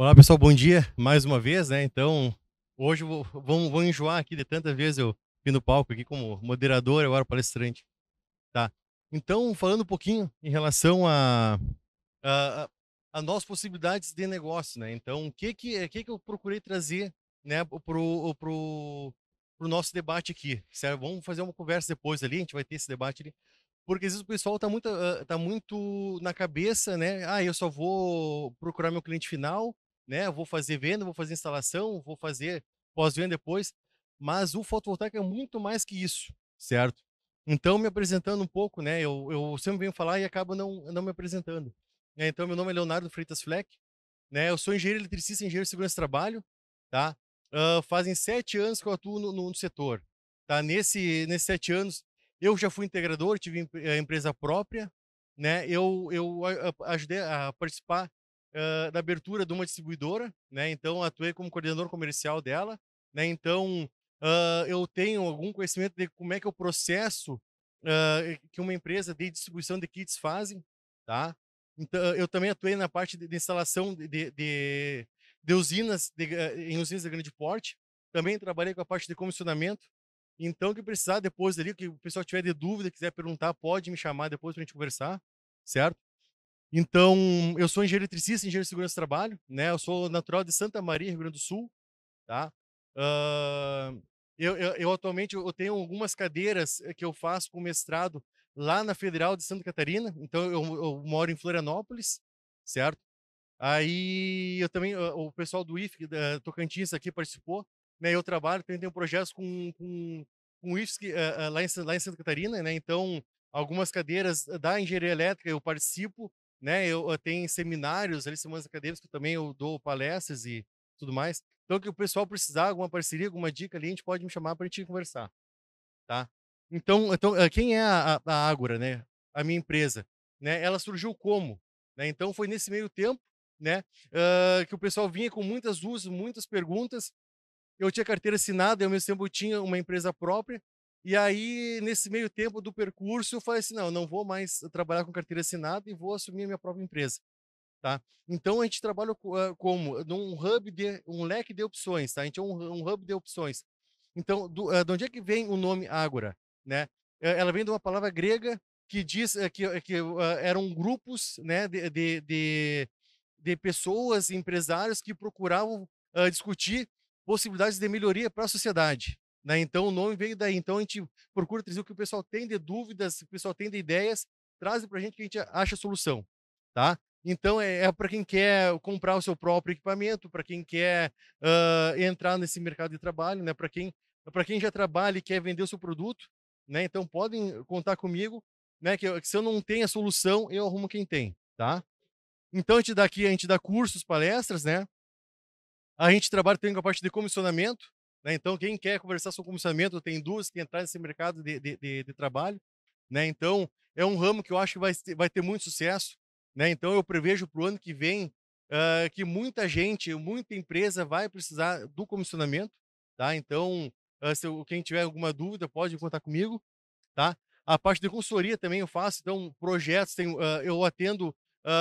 Olá pessoal, bom dia mais uma vez, né? Então, hoje vou, vou, vou enjoar aqui de tantas vezes eu vim no palco aqui como moderador, agora palestrante, tá? Então, falando um pouquinho em relação a, nossas possibilidades de negócio, né? Então, o que que, o que que eu procurei trazer, né, pro, pro, pro nosso debate aqui, certo? Vamos fazer uma conversa depois ali, a gente vai ter esse debate ali porque às vezes o pessoal está muito, ah, tá muito na cabeça, né? Ah, eu só vou procurar meu cliente final, né? Vou fazer venda, vou fazer instalação, vou fazer pós-venda depois. Mas o fotovoltaico é muito mais que isso, certo? Então, me apresentando um pouco, né? Eu, eu sempre venho falar e acabo não, não me apresentando. Né, então, meu nome é Leonardo Freitas Fleck, né? Eu sou engenheiro eletricista, engenheiro de segurança de trabalho, tá? Uh, fazem sete anos que eu atuo no, no, no setor, tá? Nesse, nesses sete anos, eu já fui integrador, tive eh, empresa própria, né? Eu, eu ajudei a participar uh, da abertura de uma distribuidora, né? Então atuei como coordenador comercial dela, né? Então uh, eu tenho algum conhecimento de como é que é o processo uh, que uma empresa de distribuição de kits fazem, tá? Então eu também atuei na parte de, de instalação de, de, de usinas em usinas de grande porte. Também trabalhei com a parte de comissionamento. Então, que precisar depois ali, que o pessoal tiver de dúvida, quiser perguntar, pode me chamar depois para a gente conversar, certo? Então, eu sou engenheiro eletricista, engenheiro de segurança do trabalho, né? Eu sou natural de Santa Maria, Rio Grande do Sul, tá? Uh, eu, eu, eu, atualmente eu tenho algumas cadeiras eh, que eu faço com mestrado lá na Federal de Santa Catarina, então eu, eu moro em Florianópolis, certo? Aí eu também, o pessoal do IFC, da Tocantins aqui participou, né? Eu trabalho, também tenho projetos com, com, com o IFSC eh, eh, lá, em, lá em Santa Catarina, né? Então, algumas cadeiras da engenharia elétrica eu participo, né? Eu, eu tenho seminários, ali semanas acadêmicas que também eu dou palestras e tudo mais. Então, que o pessoal precisar alguma parceria, alguma dica ali, a gente pode me chamar para a gente conversar, tá? Então, então eh, quem é a, a Ágora, né? A minha empresa, né? Ela surgiu como, né? Então, foi nesse meio tempo, né? Uh, que o pessoal vinha com muitas dúvidas, muitas perguntas. Eu tinha carteira assinada, e ao mesmo tempo eu tinha uma empresa própria, e aí, nesse meio tempo do percurso, eu falei assim: não, não vou mais trabalhar com carteira assinada e vou assumir a minha própria empresa. Tá? Então a gente trabalha ah, como num hub de um leque de opções, tá? A gente é um, um hub de opções. Então, do, ah, de onde é que vem o nome Ágora, né? Eh, ela vem de uma palavra grega que diz eh, que, eh, que ah, eram grupos, né, de, de, de, de pessoas, empresários que procuravam uh, discutir possibilidades de melhoria para a sociedade, né? Então o nome veio daí. Então a gente procura trazer o que o pessoal tem de dúvidas, o pessoal tem de ideias, traz para a gente que a gente acha a solução. Tá? Então é, é para quem quer comprar o seu próprio equipamento, para quem quer uh, entrar nesse mercado de trabalho, né? para quem, quem já trabalha e quer vender o seu produto. Né? Então podem contar comigo, né? que, que se eu não tenho a solução, eu arrumo quem tem. Tá? Então a gente dá aqui, a gente dá cursos, palestras, né? A gente trabalha também com a parte de comissionamento, né? Então, quem quer conversar sobre comissionamento tem indústria, tem entrar nesse mercado de, de, de, de trabalho. Né? Então, é um ramo que eu acho que vai, vai ter muito sucesso. Né? Então, eu prevejo para o ano que vem uh, que muita gente, muita empresa vai precisar do comissionamento. Tá? Então, uh, se eu, quem tiver alguma dúvida, pode contar comigo. Tá? A parte de consultoria também eu faço, então, projetos, tenho, uh, eu atendo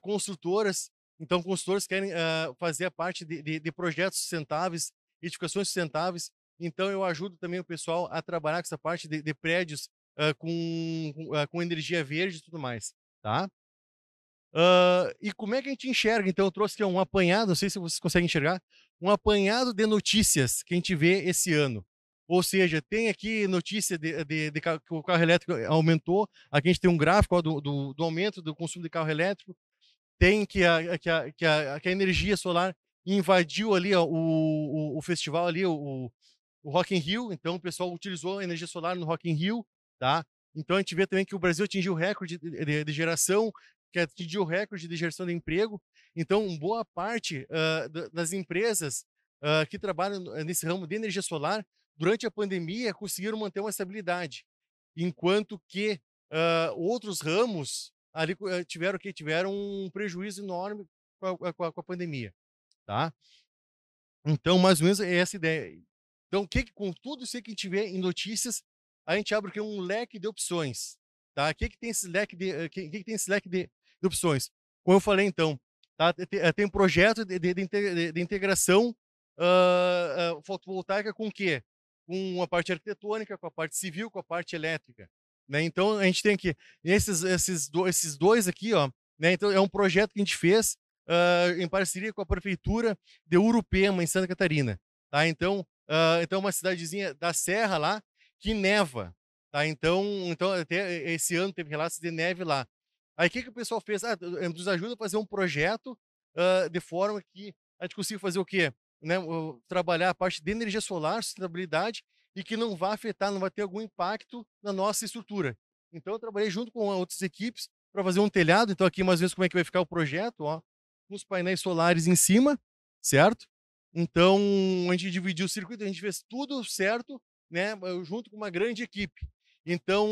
construtoras, então, consultores querem fazer a parte de, de, de projetos sustentáveis, edificações sustentáveis. Então, eu ajudo também o pessoal a trabalhar com essa parte de, de prédios uh, com, uh, com energia verde e tudo mais, tá? Uh, e como é que a gente enxerga? Então, eu trouxe aqui um apanhado, não sei se vocês conseguem enxergar, um apanhado de notícias que a gente vê esse ano. Ou seja, tem aqui notícia de, de, de que o carro elétrico aumentou, aqui a gente tem um gráfico ó, do, do, do, aumento do consumo de carro elétrico, tem que a, que a, que a, que a energia solar e invadiu ali ó, o, o, o, festival ali, o, o Rock in Rio. Então o pessoal utilizou a energia solar no Rock in Rio, tá? Então a gente vê também que o Brasil atingiu o recorde de, de, de geração, que atingiu o recorde de geração de emprego. Então boa parte uh, das empresas uh, que trabalham nesse ramo de energia solar durante a pandemia conseguiram manter uma estabilidade, enquanto que uh, outros ramos ali eh, tiveram que tiveram um prejuízo enorme com a, com a, com a pandemia tá? Então, mais ou menos é essa ideia. Então, o que, com tudo isso que a gente vê em notícias, a gente abre aqui um leque de opções, tá? O que, que tem esse leque de, eh, que, que tem esse leque de, de, opções? Como eu falei, então, tá? Tem, eh, tem um projeto de, de, de integração uh, uh, fotovoltaica com o quê? Com a parte arquitetônica, com a parte civil, com a parte elétrica. Né? Então a gente tem que esses, esses, dois esses dois aqui, ó. Né? Então é um projeto que a gente fez uh, em parceria com a prefeitura de Urupema, em Santa Catarina. Tá? Então, uh, então, é uma cidadezinha da Serra lá que neva. Tá? Então, então, até esse ano teve relatos de neve lá. Aí o que, que o pessoal fez? Ah, eh, nos ajuda a fazer um projeto uh, de forma que a gente consiga fazer o quê? Né, trabalhar a parte de energia solar, sustentabilidade e que não vai afetar, não vai ter algum impacto na nossa estrutura. Então eu trabalhei junto com outras equipes para fazer um telhado. Então aqui mais ou menos como é que vai ficar o projeto, ó, com os painéis solares em cima, certo? Então, a gente dividiu o circuito, a gente fez tudo certo, né, junto com uma grande equipe. Então,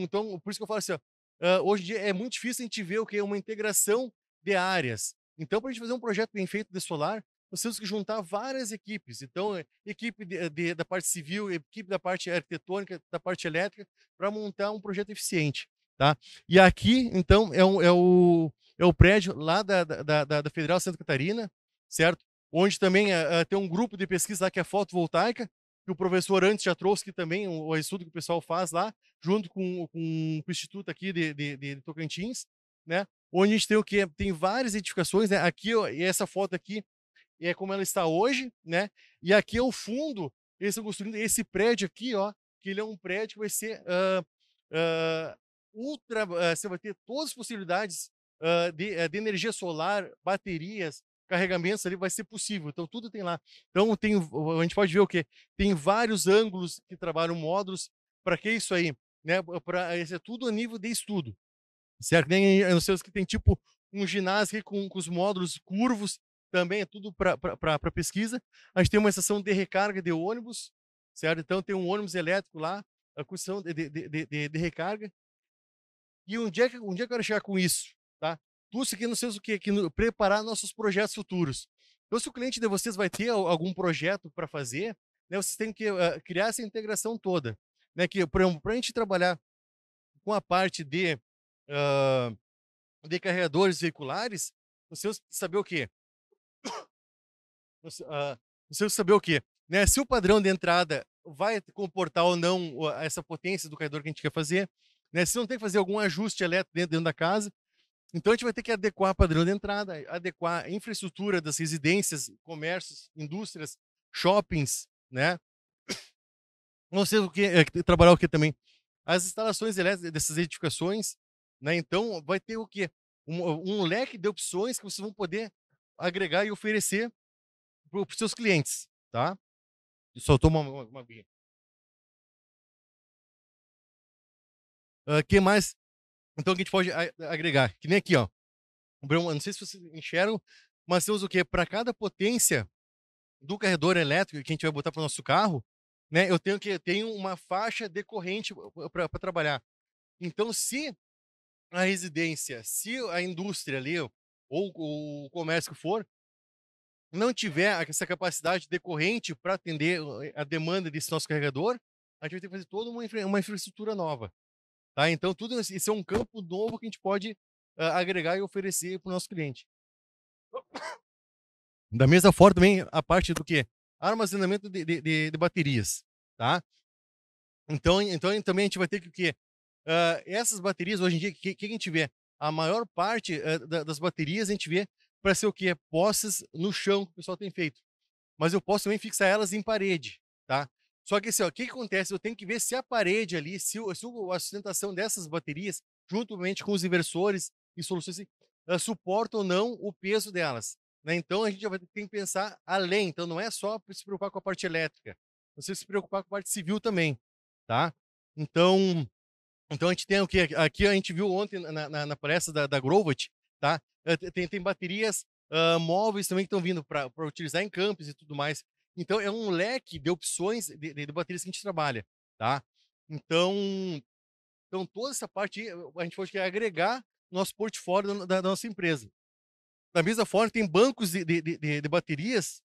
então por isso que eu falo assim, ó, ah, hoje em dia é muito difícil a gente ver o que é uma integração de áreas. Então, para a gente fazer um projeto bem feito de solar, nós temos que juntar várias equipes. Então, é, equipe de, de, da parte civil, equipe da parte arquitetônica, da parte elétrica, para montar um projeto eficiente. Tá? E aqui, então, é, um, é, o, é o prédio lá da, da, da, da Federal Santa Catarina, certo? Onde também uh, tem um grupo de pesquisa lá que é fotovoltaica, que o professor antes já trouxe que também o, o estudo que o pessoal faz lá, junto com, com, com o Instituto aqui de, de, de, Tocantins, né? Onde a gente tem o que? Tem várias edificações, né? Aqui, ó, e essa foto aqui é como ela está hoje, né? E aqui é o fundo, eles estão construindo esse prédio aqui, ó, que ele é um prédio que vai ser uh, uh, ultra, eh, você vai ter todas as possibilidades de, eh, de, energia solar, baterias, carregamentos ali vai ser possível. Então tudo tem lá. Então tem, a gente pode ver o que tem vários ângulos que trabalham módulos. Para que isso aí? Né? Para isso é tudo a nível de estudo. Certo? Nem nos seus que tem tipo um ginásio com, com os módulos curvos também é tudo para pesquisa. A gente tem uma estação de recarga de ônibus, certo? Então tem um ônibus elétrico lá, a questão de, de, de, de recarga. E um dia, um dia eu quero chegar com isso, tá? Tudo isso aqui não sei o que, que preparar nossos projetos futuros. Então, se o cliente de vocês vai ter algum projeto para fazer, né, vocês têm que uh, criar essa integração toda. Né, que, por exemplo, para a gente trabalhar com a parte de, uh, de carregadores veiculares, você saber o quê? Você, uh, você saber o quê? Né, se o padrão de entrada vai comportar ou não essa potência do carregador que a gente quer fazer, né? não tem que fazer algum ajuste elétrico dentro, dentro da casa. Então a gente vai ter que adequar padrão de entrada, adequar a infraestrutura das residências, comércios, indústrias, shoppings, né? Não sei o que é, trabalhar o que também. As instalações elétricas dessas edificações, né? Então vai ter o que um, um, leque de opções que vocês vão poder agregar e oferecer para os seus clientes, tá? Soltou só toma uma, uma, uma Uh, que mais? Então, que a gente pode agregar? Que nem aqui, ó. Não sei se vocês enxergam, mas você usa o quê? Para cada potência do carregador elétrico que a gente vai botar para o nosso carro, né? Eu tenho que eu tenho uma faixa decorrente para trabalhar. Então, se a residência, se a indústria ali ou, ou o comércio que for não tiver essa capacidade decorrente para atender eh, a demanda desse nosso carregador, a gente vai ter que fazer toda uma, infra uma infraestrutura nova. Tá? Então, tudo isso é um campo novo que a gente pode uh, agregar e oferecer para o nosso cliente. Da mesma forma, também a parte do que? Armazenamento de, de, de, de baterias. Tá? Então, então, também a gente vai ter que o quê? Uh, essas baterias, hoje em dia, o que, que a gente vê? A maior parte uh, da, das baterias a gente vê para ser o que? Posses no chão que o pessoal tem feito. Mas eu posso também fixar elas em parede, tá? Só que assim, ó, o que, que acontece? Eu tenho que ver se a parede ali, se, o, se a sustentação dessas baterias, juntamente com os inversores e soluções, uh, assim, ah, suporta ou não o peso delas. Né? Então a gente já vai ter que pensar além. Então não é só se preocupar com a parte elétrica, é você se preocupar com a parte civil também, tá? Então, então a gente tem o que aqui a gente viu ontem na, na, na palestra da, da tá? Eh, tem, tem baterias uh, móveis também que estão vindo para utilizar em campos e tudo mais. Então, é um leque de opções de, de, de baterias que a gente trabalha, tá? Então, então, toda essa parte eh, a gente pode agregar nosso portfólio da, da, da, nossa empresa. Da mesma forma, tem bancos de, de, de, de baterias,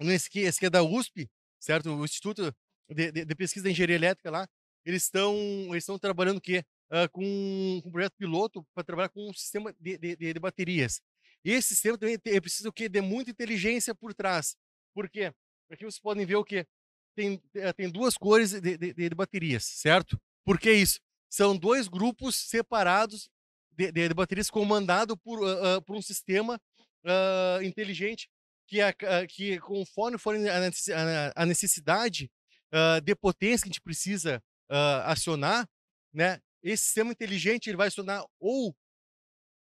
né, esse aqui, esse aqui é da USP, certo? O Instituto de, de, de Pesquisa da Engenharia Elétrica lá, eles estão eles estão trabalhando o quê? Uh, com, com um projeto piloto para trabalhar com um sistema de, de, de, baterias. E esse sistema também é precisa o quê? De muita inteligência por trás. Por quê? Aqui vocês podem ver o que Tem, eh, tem duas cores de, de, de baterias, certo? Por que isso? São dois grupos separados de, de baterias comandados por, uh, por um sistema uh, inteligente que, é, a, que conforme for a necessidade de potência que a gente precisa acionar, né? Esse sistema inteligente ele vai acionar ou,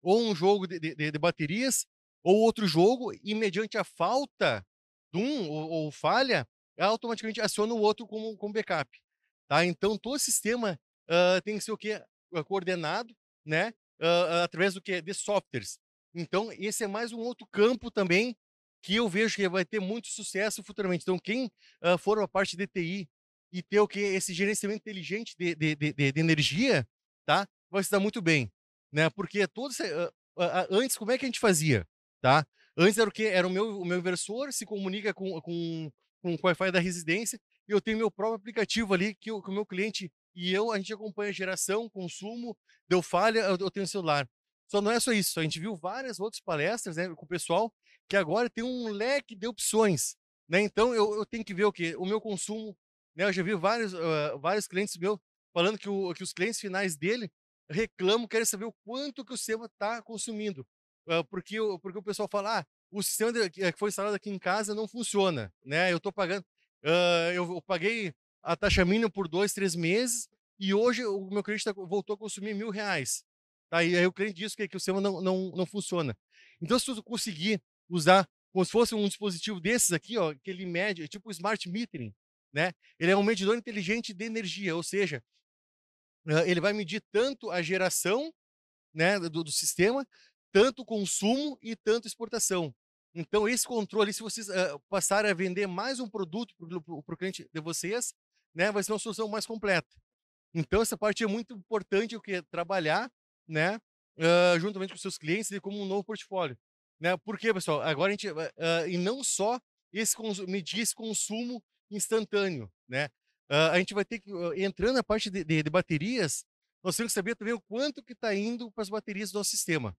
ou um jogo de, de, de baterias ou outro jogo e mediante a falta um ou, ou falha, automaticamente aciona o outro como, como backup. Tá? Então, todo sistema uh, tem que ser o quê? Ah, coordenado, né? Uh, através do que? De softwares. Então, esse é mais um outro campo também que eu vejo que vai ter muito sucesso futuramente. Então, quem uh, for a parte de TI e ter o que? Esse gerenciamento inteligente de, de, de, de energia, tá? Vai se dar muito bem, né? Porque todo esse, antes, como é que a gente fazia? Tá? Antes era o quê? Era o meu, o meu inversor, se comunica com, com, com o Wi-Fi da residência e eu tenho meu próprio aplicativo ali que, eu, que o meu cliente e eu, a gente acompanha geração, consumo, deu falha, eu, eu tenho celular. Só não é só isso, a gente viu várias outras palestras né, com o pessoal que agora tem um leque de opções. Né? Então eu, eu tenho que ver o que O meu consumo. Né? Eu já vi vários, uh, vários clientes meus falando que, o, que os clientes finais dele reclamam, querem saber o quanto que o seu está consumindo porque, porque o pessoal fala, ah, o sistema eh, que foi instalado aqui em casa não funciona, né? Eu estou pagando, uh, eu, eu, paguei a taxa mínima por dois, três meses e hoje o meu crédito tá, voltou a consumir mil reais. Tá? E aí o cliente disse que, que o sistema não, não, não funciona. Então, se tu conseguir usar como se fosse um dispositivo desses aqui, ó, que ele mede, é tipo smart metering, né? Ele é um medidor inteligente de energia, ou seja, ele vai medir tanto a geração né, do, do sistema tanto consumo e tanto exportação. Então, esse controle, se vocês uh, passarem a vender mais um produto para o cliente de vocês, né, vai ser uma solução mais completa. Então, essa parte é muito importante, o que é trabalhar né, uh, juntamente com seus clientes e como um novo portfólio. Né? Por quê, pessoal? Agora a gente. Uh, e não só esse medir esse consumo instantâneo. Né? Uh, a gente vai ter que. entrando na parte de, de, de, baterias, nós temos que saber também o quanto que está indo para as baterias do nosso sistema.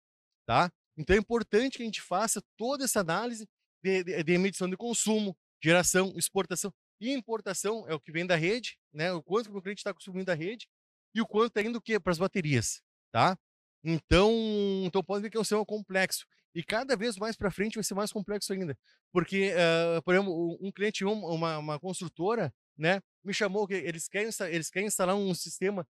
Tá? Então é importante que a gente faça toda essa análise de, de, de medição de consumo, geração, exportação e importação, é o que vem da rede, né? o quanto o cliente está consumindo da rede e o quanto está indo para as baterias. Tá? Então, então pode ver que é um sistema complexo. E cada vez mais para frente vai ser mais complexo ainda. Porque, uh, por exemplo, um cliente, uma, uma construtora, né, me chamou que eles querem, eles querem instalar um sistema uh,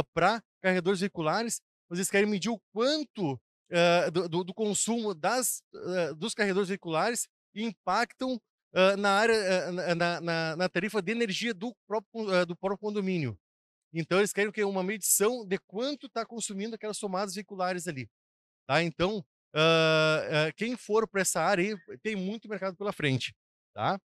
ah, para carregadores veiculares, mas eles querem medir o quanto uh, do, do, do, consumo das, uh, dos carregadores veiculares impactam uh, na área na, na, na, tarifa de energia do próprio, do próprio condomínio. Então eles querem que uma medição de quanto está consumindo aquelas somadas veiculares ali. Tá? Então quem for para essa área aí, tem muito mercado pela frente, tá?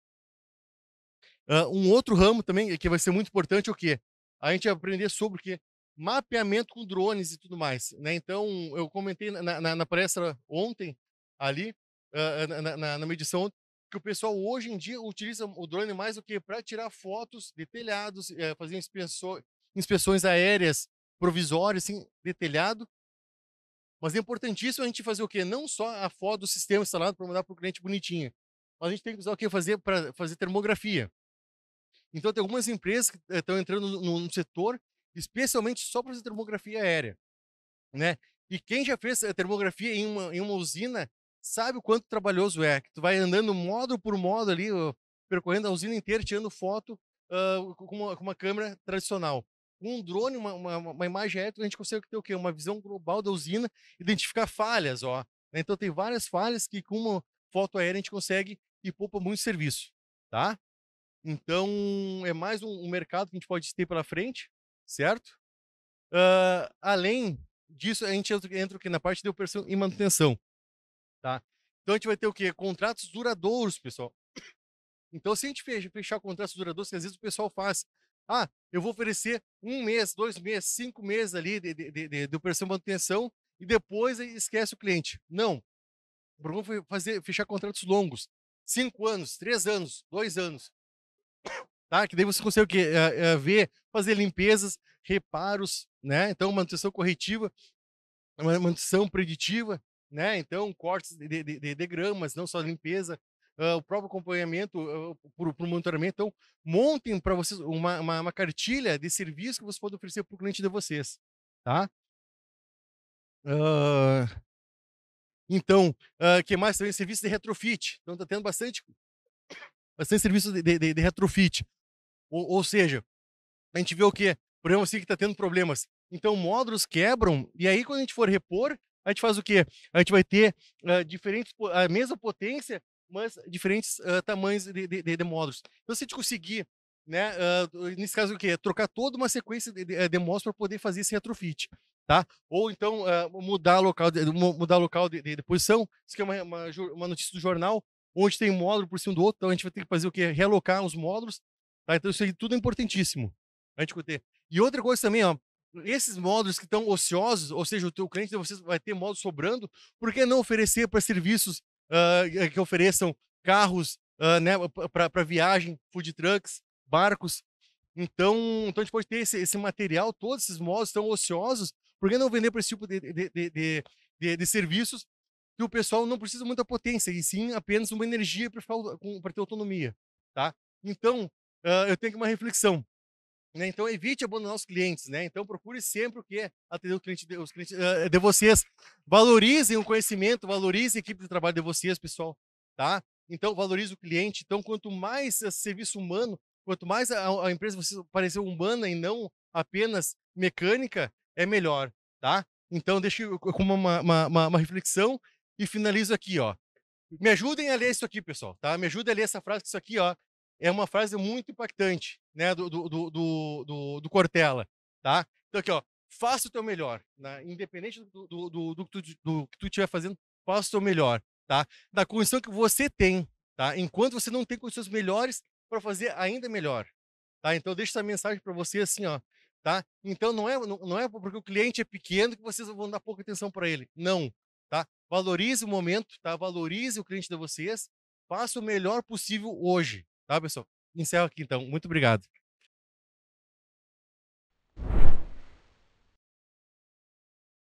Ah, um outro ramo também que vai ser muito importante é o quê? A gente aprender sobre o quê? mapeamento com drones e tudo mais. Né? Então, eu comentei na, na, na palestra ontem, ali, uh, na, na, na medição, que o pessoal hoje em dia utiliza o drone mais do que para tirar fotos de telhados, é, fazer inspeções aéreas provisórias, assim, de telhado. Mas é importantíssimo a gente fazer o quê? Não só a foto do sistema instalado para mandar para o cliente bonitinha, mas a gente tem que usar o que fazer para fazer termografia. Então, tem algumas empresas que estão eh, entrando no, no setor especialmente só para fazer termografia aérea, né? E quem já fez a termografia em uma, em uma usina sabe o quanto trabalhoso é. Que tu vai andando módulo por módulo ali, percorrendo a usina inteira, tirando foto uh, com, uma, com, uma, câmera tradicional. Com um drone, uma, uma, uma imagem aérea, a gente consegue ter o quê? Uma visão global da usina, identificar falhas, ó. Né. Então tem várias falhas que com uma foto aérea a gente consegue e poupa muito serviço, tá? Então é mais um, um mercado que a gente pode ter pela frente, certo? Uh, além disso, a gente entra, entra aqui na parte de operação e manutenção, tá? Então a gente vai ter o quê? Contratos duradouros, pessoal. Então se a gente fechar contratos duradouros, que às vezes o pessoal faz, ah, eu vou oferecer um mês, dois meses, cinco meses ali de, de, de, de operação e manutenção e depois esquece o cliente. Não. O fazer, fechar contratos longos. Cinco anos, três anos, dois anos tá? Que daí você consegue o quê? É, é, ver, fazer limpezas, reparos, né? Então, manutenção corretiva, manutenção preditiva, né? Então, cortes de, de, de, de gramas, não só limpeza, uh, o próprio acompanhamento uh, por, monitoramento. Então, montem para vocês uma, uma, uma, cartilha de serviço que você pode oferecer para o cliente de vocês, tá? Uh, então, uh, que mais também serviço de retrofit. Então, está tendo bastante bastante tem serviço de, de, de retrofit. Ou, ou, seja, a gente vê o quê? Por exemplo, assim que está tendo problemas. Então, módulos quebram, e aí quando a gente for repor, a gente faz o quê? A gente vai ter uh, diferentes, a mesma potência, mas diferentes uh, tamanhos de, de, de, módulos. Então, se a gente conseguir, né, uh, nesse caso, o quê? Trocar toda uma sequência de, de, de módulos para poder fazer esse retrofit. Tá? Ou então mudar local, de, mudar local de, de, posição. Isso que é uma, uma, uma notícia do jornal onde tem um módulo por cima do outro, então a gente vai ter que fazer o quê? Realocar os módulos. Tá? Então isso aí tudo é importantíssimo. A gente ter. E outra coisa também, ó, esses módulos que estão ociosos, ou seja, o teu cliente você vai ter módulos sobrando, por que não oferecer para serviços uh, que ofereçam carros uh, né, para viagem, food trucks, barcos? Então, então a gente pode ter esse, esse material, todos esses módulos estão ociosos, por que não vender para esse tipo de, de, de, de serviços que o pessoal não precisa muita potência, e sim apenas uma energia para ter autonomia. Tá? Então, uh, eu tenho aqui uma reflexão. Né? Então, evite abandonar os clientes. Né? Então, procure sempre o que? Atender o cliente de, os clientes uh, de vocês. Valorizem o conhecimento, valorizem a equipe de trabalho de vocês, pessoal. Tá? Então, valorize o cliente. Então, quanto mais uh, serviço humano, quanto mais a, a empresa você parecer humana e não apenas mecânica, é melhor. Tá? Então, deixe com uma, uma, uma, uma reflexão e finalizo aqui, ó. Me ajudem a ler isso aqui, pessoal, tá? Me ajudem a ler essa frase, que isso aqui, ó, é uma frase muito impactante, né, do, do, do, do, do Cortella, tá? Então aqui, ó, faça o teu melhor, né? independente do, do, do, do, que tu, do que tu estiver fazendo, faça o teu melhor, tá? Da condição que você tem, tá? Enquanto você não tem condições melhores para fazer ainda melhor, tá? Então deixa essa mensagem para você assim, ó, tá? Então não é não, não é porque o cliente é pequeno que vocês vão dar pouca atenção para ele, não. Valorize o momento, tá? Valorize o cliente de vocês. Faça o melhor possível hoje, tá, pessoal? Encerro aqui então. Muito obrigado.